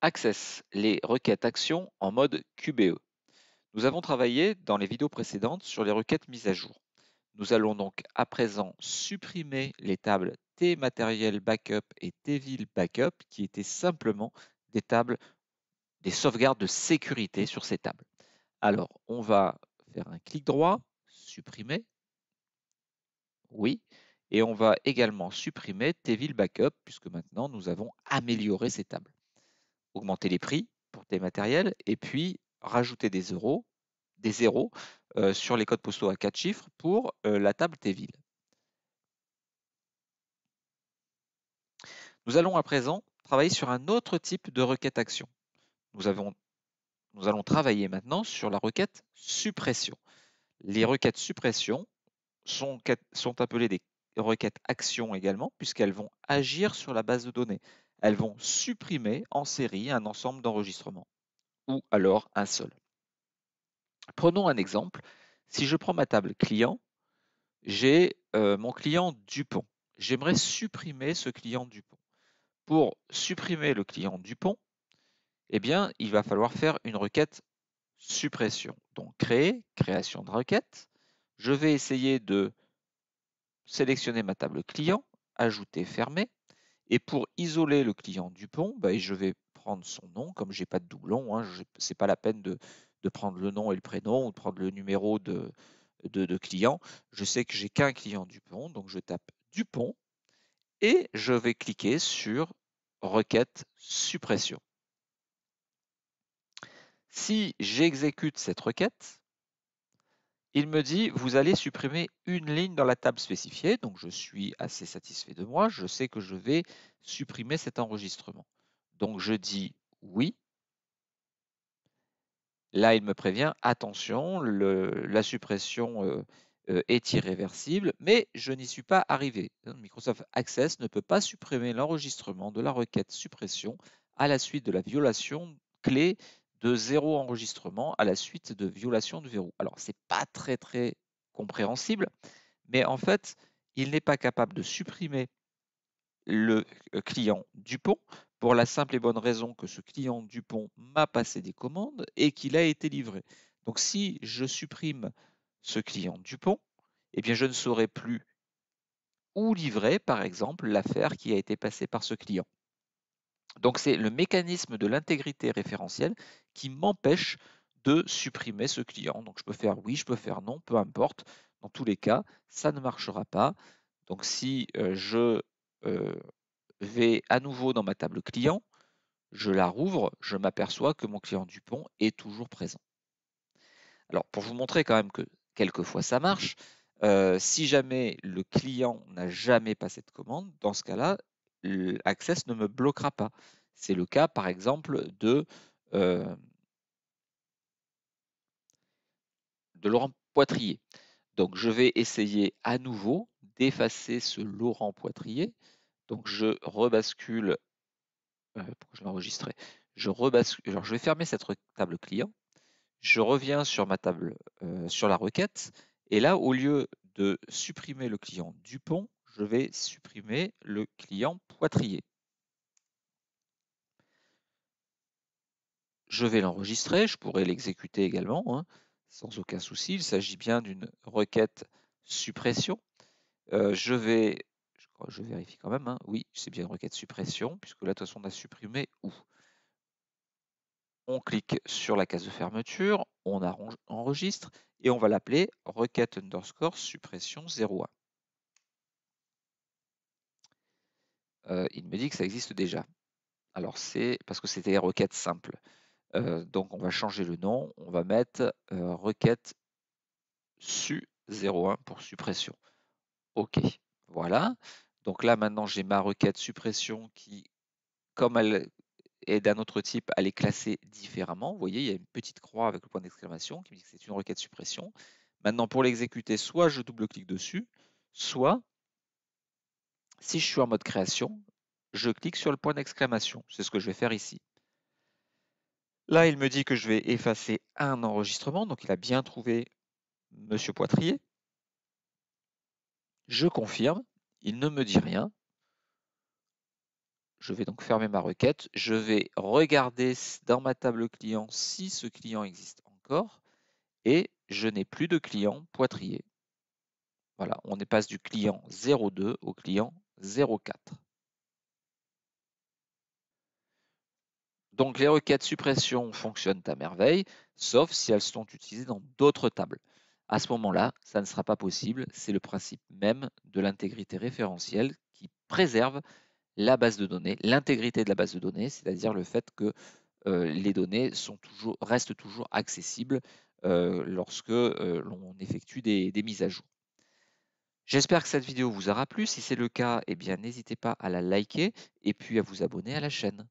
Access les requêtes actions en mode QBE. Nous avons travaillé dans les vidéos précédentes sur les requêtes mises à jour. Nous allons donc à présent supprimer les tables « T-Matériel backup et T-Ville backup qui étaient simplement des tables, des sauvegardes de sécurité sur ces tables. Alors, on va faire un clic droit, supprimer. Oui. Et on va également supprimer T-Ville backup puisque maintenant nous avons amélioré ces tables augmenter les prix pour tes matériels et puis rajouter des euros, des zéros sur les codes postaux à quatre chiffres pour la table des villes. Nous allons à présent travailler sur un autre type de requête action. Nous, allons travailler maintenant sur la requête suppression. Les requêtes suppression sont, sont appelées des requêtes action également, puisqu'elles vont agir sur la base de données elles vont supprimer en série un ensemble d'enregistrements, ou alors un seul. Prenons un exemple. Si je prends ma table client, j'ai euh, mon client Dupont. J'aimerais supprimer ce client Dupont. Pour supprimer le client Dupont, eh bien, il va falloir faire une requête suppression. Donc créer, création de requête. Je vais essayer de sélectionner ma table client, ajouter fermer. Et pour isoler le client Dupont, bah, je vais prendre son nom, comme je n'ai pas de doublon, ce hein, n'est pas la peine de, prendre le nom et le prénom ou de prendre le numéro de, de client. Je sais que j'ai qu'un client Dupont, donc je tape Dupont et je vais cliquer sur requête suppression. Si j'exécute cette requête, il me dit, vous allez supprimer une ligne dans la table spécifiée, donc je suis assez satisfait de moi, je sais que je vais supprimer cet enregistrement. Donc je dis oui. Là, il me prévient, attention, la suppression euh, euh, est irréversible, mais je n'y suis pas arrivé. Microsoft Access ne peut pas supprimer l'enregistrement de la requête suppression à la suite de la violation clé de zéro enregistrement à la suite de violation de verrou. Alors, ce n'est pas très, très compréhensible, mais en fait, il n'est pas capable de supprimer le euh, client Dupont pour la simple et bonne raison que ce client Dupont m'a passé des commandes et qu'il a été livré. Donc si je supprime ce client Dupont, eh bien je ne saurai plus où livrer, par exemple, l'affaire qui a été passée par ce client. Donc c'est le mécanisme de l'intégrité référentielle qui m'empêche de supprimer ce client. Donc je peux faire oui, je peux faire non, peu importe. Dans tous les cas, ça ne marchera pas. Donc si euh, je euh, vais à nouveau dans ma table client, je la rouvre, je m'aperçois que mon client Dupont est toujours présent. Alors pour vous montrer quand même que quelquefois ça marche, euh, si jamais le client n'a jamais passé de commande, dans ce cas-là, Access ne me bloquera pas. C'est le cas, par exemple, euh, de, Laurent Poitrier. Donc, je vais essayer à nouveau d'effacer ce Laurent Poitrier. Donc, je rebascule. Euh, je l'enregistre. je, je vais fermer cette table client. Je reviens sur ma table, euh, sur la requête. Et là, au lieu de supprimer le client Dupont, je vais supprimer le client Poitrier. Je vais l'enregistrer, je pourrais l'exécuter également, hein, sans aucun souci. Il s'agit bien d'une requête suppression. Euh, je vais, je, vérifie quand même, hein. oui, c'est bien une requête suppression, puisque là, de toute façon, on a supprimé où On clique sur la case de fermeture, on enregistre, et on va l'appeler requête underscore suppression 01. Euh, il me dit que ça existe déjà. Alors c'est parce que c'était requête simple. simple. Euh, donc on va changer le nom, on va mettre euh, requête SU01 pour suppression. OK, voilà. Donc là maintenant j'ai ma requête suppression qui, comme elle est d'un autre type, elle est classée différemment. Vous voyez, il y a une petite croix avec le point d'exclamation qui me dit que c'est une requête suppression. Maintenant pour l'exécuter, soit je double-clique dessus, soit si je suis en mode création, je clique sur le point d'exclamation. C'est ce que je vais faire ici. Là, il me dit que je vais effacer un enregistrement, donc il a bien trouvé M. Poitrier. Je confirme, il ne me dit rien. Je vais donc fermer ma requête. Je vais regarder dans ma table client si ce client existe encore. Et je n'ai plus de client Poitrier. Voilà, on passe du client 02 au client 04. Donc les requêtes suppression fonctionnent à merveille, sauf si elles sont utilisées dans d'autres tables. À ce moment-là, ça ne sera pas possible. C'est le principe même de l'intégrité référentielle qui préserve la base de données, l'intégrité de la base de données, c'est-à-dire le fait que euh, les données restent toujours accessibles euh, lorsque euh, l'on effectue des, mises à jour. J'espère que cette vidéo vous aura plu. Si c'est le cas, eh bien n'hésitez pas à la liker et puis à vous abonner à la chaîne.